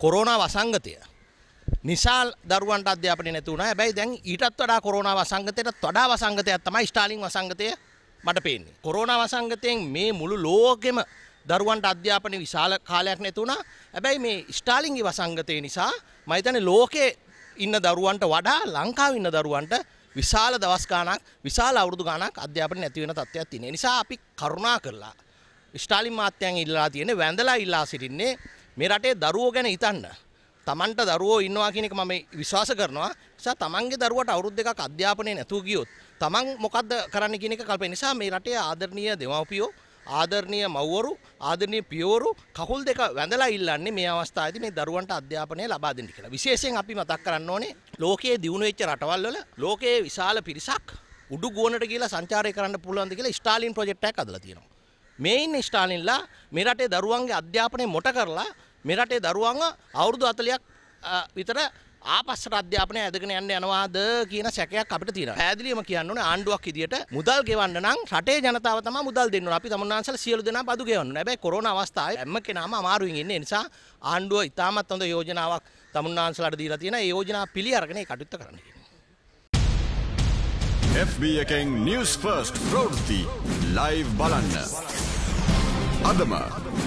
Corona වසංගතය නිසා දරුවන්ට අධ්‍යාපනය නැති වුණා. හැබැයි දැන් ඊටත් වඩා කොරෝනා වසංගතයටත් වඩා වසංගතයක් තමයි ස්ටාලින් වසංගතය මට පේන්නේ. කොරෝනා වසංගතයෙන් මේ මුළු ලෝකෙම දරුවන්ට අධ්‍යාපනය විශාල කාලයක් නැති වුණා. හැබැයි මේ ස්ටාලින්ගේ වසංගතය නිසා මම හිතන්නේ ලෝකේ ඉන්න දරුවන්ට වඩා ලංකාවේ ඉන්න දරුවන්ට විශාල දවස් ගාණක් විශාල අවුරුදු ගාණක් අධ්‍යාපනය නැති වෙන තත්ත්වයක් තියෙන නිසා අපි කරුණා කරලා ස්ටාලින් මාත්‍යයන් ඉල්ලා තියෙන වැඳලා ඉල්ලා සිටින්නේ මේ රටේ දරුවෝ ගැන හිතන්න. Tamanට දරුවෝ ඉන්නවා කියන එක මම විශ්වාස කරනවා. නිසා Tamanගේ දරුවට අවුරුදු දෙකක් අධ්‍යාපනය නැතුව ගියොත් Taman මොකද්ද කරන්න කියන එක කල්පේ නිසා මේ රටේ ආදරණීය දෙමව්පියෝ ආදරණීය මව්වරු ආදරණීය පියවරු කකුල් දෙක වැඳලා ඉල්ලන්නේ මේ අවස්ථාවේදී මේ දරුවන්ට අධ්‍යාපනය ලබා දෙන්න කියලා. විශේෂයෙන් අපි මතක් කරන්න ඕනේ ලෝකයේ දියුණු වෙච්ච රටවල් වල ලෝකයේ විශාල පිරිසක් උඩු ගුවනට කියලා සංචාරය කරන්න පුළුවන්ද කියලා ස්ටාලින් ප්‍රොජෙක්ට් එකක් අදලා තියෙනවා. මේයින් ස්ටාලින්ලා මේ රටේ දරුවන්ගේ අධ්‍යාපනය මොට කරලා මෙරටේ දරුවන්ව අවුරුදු 40ක් විතර ආපස්සට අධ්‍යාපනය ඇදගෙන යන්න යනවාද කියන සැකයක් අපිට තියෙනවා. පැහැදිලිවම කියන්න ඕනේ ආණ්ඩුවක් විදියට මුදල් ගෙවන්න නම් රටේ ජනතාව තමයි මුදල් දෙන්න ඕනේ. අපි තමුන්නාන්සලා සියලු දෙනා බදු ගෙවන්න ඕනේ. හැබැයි කොරෝනා අවස්ථාවේ හැම කෙනාම අමාරුවෙන් ඉන්නේ. ඒ නිසා ආණ්ඩුව ඉතාමත් හොඳ යෝජනාවක් තමුන්නාන්සලාට දීලා තියෙනවා. ඒ යෝජනාව පිළි අරගෙන ඒ කටයුත්ත කරන්න කියනවා. FB එකෙන් News First ප්‍රවෘත්ති live බලන්න. අදම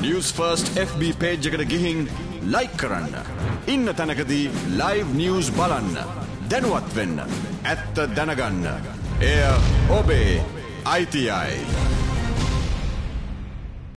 නිියස් ෆර්ස්ට් FB පේජ්ජකට ගිහින් ලයි කරන්න. ඉන්න තැනකදී ලයිව් නිියස් බලන්න. දැනුවත් වෙන්න. ඇත්ත දැනගන්න. එය ඔබේ අයිතියි.